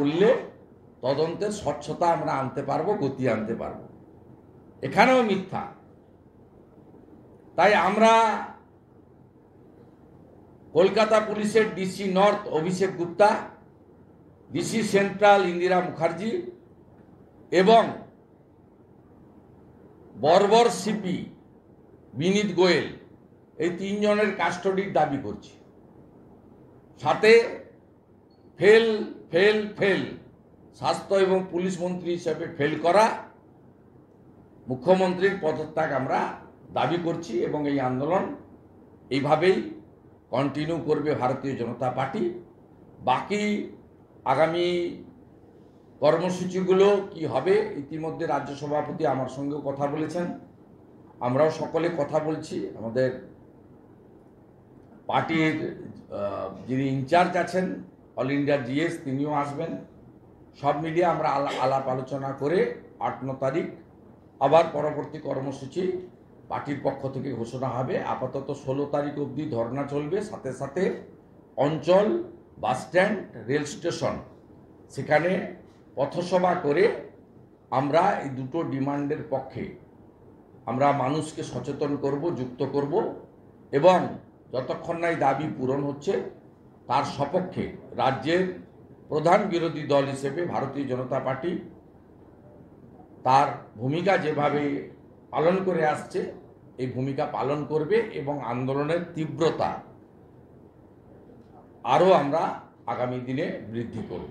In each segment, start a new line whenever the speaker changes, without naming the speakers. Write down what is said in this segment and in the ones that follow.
করলে তদন্তের স্বচ্ছতা আমরা আনতে পারবো গতি আনতে পারবো এখানেও মিথ্যা তাই আমরা কলকাতা পুলিশের DC north Abhishek Gupta DC central Indira Mukherjee এবং বর্বর সিপি বিনীত গোয়েল এই তিনজনের কাস্টডির দাবি করছি সাথে ফেল ফেল ফেল স্বাস্থ্য এবং পুলিশ মন্ত্রী হিসেবে ফেল করা মুখ্যমন্ত্রীর পদত্যাগ আমরা দাবি করছি এবং এই আন্দোলন এইভাবেই কন্টিনিউ করবে ভারতীয় জনতা পার্টি বাকি আগামী কর্মসূচিগুলো কি হবে ইতিমধ্যে রাজ্য সভাপতি আমার সঙ্গেও কথা বলেছেন আমরাও সকলে কথা বলছি আমাদের পার্টির যিনি ইনচার্জ আছেন অল ইন্ডিয়া জিএস তিনিও আসবেন সব মিলিয়ে আমরা আলাপ আলোচনা করে আট ন তারিখ আবার পরবর্তী কর্মসূচি পার্টির পক্ষ থেকে ঘোষণা হবে আপাতত ষোলো তারিখ অবধি ধর্না চলবে সাথে সাথে অঞ্চল বাসস্ট্যান্ড রেল স্টেশন সেখানে পথসভা করে আমরা এই দুটো ডিমান্ডের পক্ষে আমরা মানুষকে সচেতন করব যুক্ত করব এবং যতক্ষণ না এই দাবি পূরণ হচ্ছে তার সপক্ষে রাজ্যের প্রধান বিরোধী দল হিসেবে ভারতীয় জনতা পার্টি তার ভূমিকা যেভাবে পালন করে আসছে এই ভূমিকা পালন করবে এবং আন্দোলনের তীব্রতা আরও আমরা আগামী দিনে বৃদ্ধি করব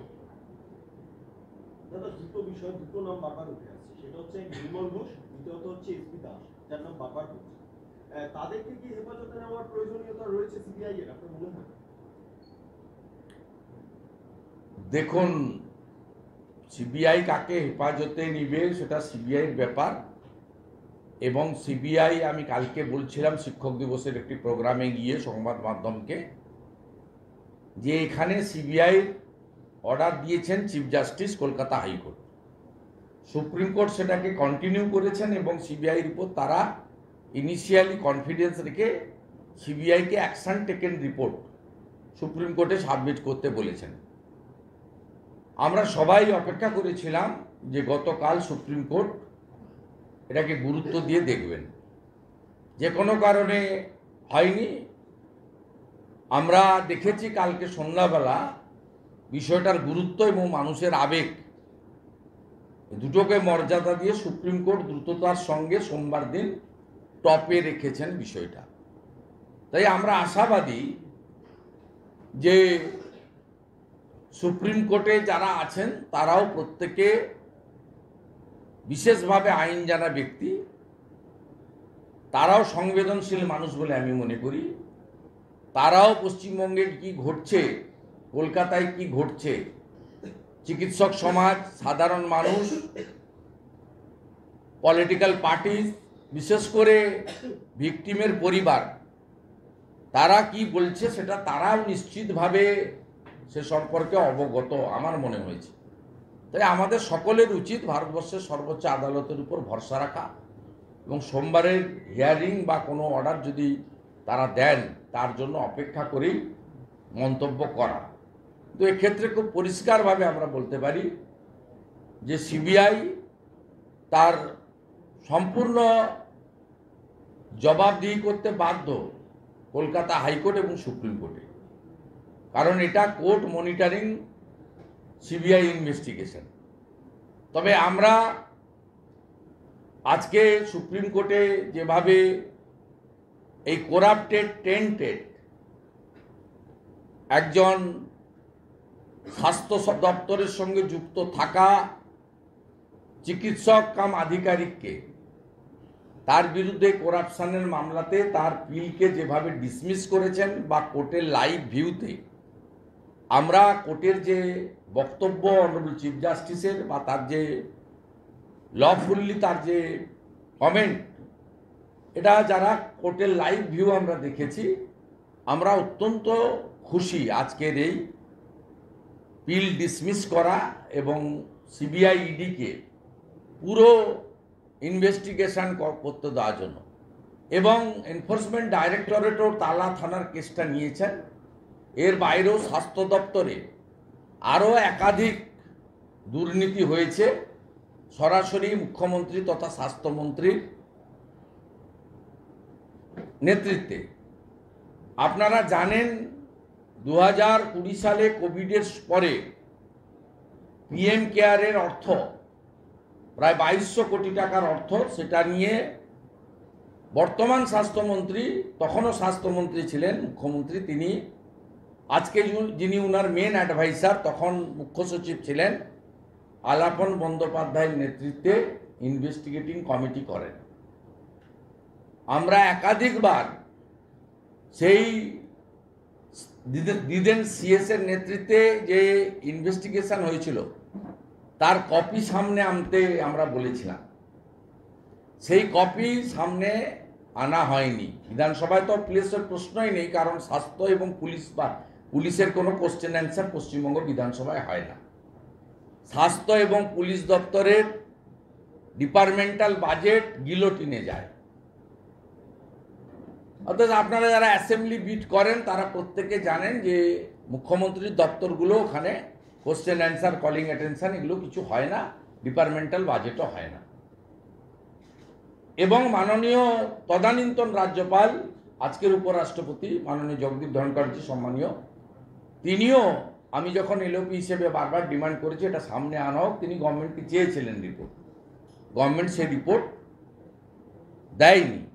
তাদের থেকে হেফাজতে নেওয়ার প্রয়োজনীয়তা রয়েছে সিবিআই এর আপনার মনে হয় দেখুন সিবিআই কাকে হেফাজতে নিবে সেটা সিবিআইয়ের ব্যাপার এবং সিবিআই আমি কালকে বলছিলাম শিক্ষক দিবসের একটি প্রোগ্রামে গিয়ে সংবাদ মাধ্যমকে যে এখানে সিবিআই অর্ডার দিয়েছেন chief justice Kolkata high court supreme court সেটাকে কন্টিনিউ করেছেন এবং সিবিআইয়ের উপর তারা ইনিশিয়ালি কনফিডেন্স রেখে সিবিআইকে অ্যাকশান টেকেন রিপোর্ট সুপ্রিম কোর্টে সাবমিট করতে বলেছেন আমরা সবাই অপেক্ষা করেছিলাম যে গতকাল সুপ্রিম কোর্ট এটাকে গুরুত্ব দিয়ে দেখবেন যে কোনো কারণে হয়নি আমরা দেখেছি কালকে সন্ধ্যাবেলা বিষয়টার গুরুত্ব এবং মানুষের আবেগ দুটোকে মর্যাদা দিয়ে সুপ্রিম কোর্ট দ্রুততার সঙ্গে সোমবার দিন টপে রেখেছেন বিষয়টা তাই আমরা আশাবাদী যে সুপ্রিম কোর্টে যারা আছেন তারাও প্রত্যেকে বিশেষভাবে আইন জানা ব্যক্তি তারাও সংবেদনশীল মানুষ বলে আমি মনে করি তারাও পশ্চিমবঙ্গের কি ঘটছে কলকাতায় কি ঘটছে চিকিৎসক সমাজ সাধারণ মানুষ পলিটিক্যাল পার্টি বিশেষ করে ভিকটিমের পরিবার তারা কি বলছে সেটা তারাও নিশ্চিতভাবে সে সম্পর্কে অবগত আমার মনে হয়েছে তাই আমাদের সকলের উচিত ভারতবর্ষের সর্বোচ্চ আদালতের উপর ভরসা রাখা এবং সোমবারের হিয়ারিং বা কোনো অর্ডার যদি তারা দেন তার জন্য অপেক্ষা করেই মন্তব্য করা তো এক্ষেত্রে খুব পরিষ্কারভাবে আমরা বলতে পারি যে সিবিআই তার সম্পূর্ণ জবাবদিহি করতে বাধ্য কলকাতা হাইকোর্ট এবং সুপ্রিম কোর্টে কারণ এটা কোর্ট মনিটরিং সিবিআই ইনভেস্টিগেশন তবে আমরা আজকে সুপ্রিম কোর্টে যেভাবে এই করাপ্টেড টেন্টেড একজন স্বাস্থ্য দপ্তরের সঙ্গে যুক্ত থাকা চিকিৎসক কাম আধিকারিককে তার বিরুদ্ধে করাপশানের মামলাতে তার পিলকে যেভাবে ডিসমিস করেছেন বা কোর্টের লাইভ ভিউতে আমরা কোর্টের যে বক্তব্য অনারেবল চিফ জাস্টিসের বা তার যে লফুল্লি তার যে কমেন্ট এটা যারা কোর্টের লাইভ ভিউ আমরা দেখেছি আমরা অত্যন্ত খুশি আজকের এই পিল ডিসমিস করা এবং সিবিআই ইডিকে e পুরো ইনভেস্টিগেশন করতে দেওয়ার জন্য এবং এনফোর্সমেন্ট ডাইরেক্টরেটও তালা থানার কেসটা নিয়েছেন এর বাইরেও স্বাস্থ্য দপ্তরে আরও একাধিক দুর্নীতি হয়েছে সরাসরি মুখ্যমন্ত্রী তথা স্বাস্থ্যমন্ত্রীর নেতৃত্বে আপনারা জানেন দু হাজার কুড়ি সালে কোভিডের পরে পিএম কেয়ারের অর্থ প্রায় বাইশশো কোটি টাকার অর্থ সেটা নিয়ে বর্তমান স্বাস্থ্যমন্ত্রী তখনও স্বাস্থ্যমন্ত্রী ছিলেন মুখ্যমন্ত্রী তিনি আজকে যিনি উনার মেন অ্যাডভাইসার তখন মুখ্য সচিব ছিলেন আলাপন বন্দ্যোপাধ্যায়ের নেতৃত্বে ইনভেস্টিগেটিং কমিটি করেন আমরা একাধিকবার সেই দিদেন সিএসের নেতৃত্বে যে ইনভেস্টিগেশন হয়েছিল তার কপি সামনে আনতে আমরা বলেছিলাম সেই কপি সামনে আনা হয়নি বিধানসভায় তো প্লেসের প্রশ্নই নেই কারণ স্বাস্থ্য এবং পুলিশ বা পুলিশের কোনো কোশ্চেন অ্যান্সার পশ্চিমবঙ্গ বিধানসভায় হয় না স্বাস্থ্য এবং পুলিশ দপ্তরের ডিপার্টমেন্টাল বাজেট গিলোটিনে যায় অর্থাৎ আপনারা যারা অ্যাসেম্বলি বিট করেন তারা প্রত্যেকে জানেন যে মুখ্যমন্ত্রীর দপ্তরগুলো ওখানে কোশ্চেন অ্যান্সার কলিং অ্যাটেনশান এগুলো কিছু হয় না ডিপার্টমেন্টাল বাজেটও হয় না এবং মাননীয় তদানীন্তন রাজ্যপাল আজকের উপরাষ্ট্রপতি মাননীয় জগদীপ ধনখড়জি সম্মানীয় তিনিও আমি যখন এলওপি হিসেবে বারবার ডিমান্ড করেছি এটা সামনে আনা হোক তিনি গভর্নমেন্টকে চেয়েছিলেন রিপোর্ট গভর্নমেন্ট সেই রিপোর্ট দেয়নি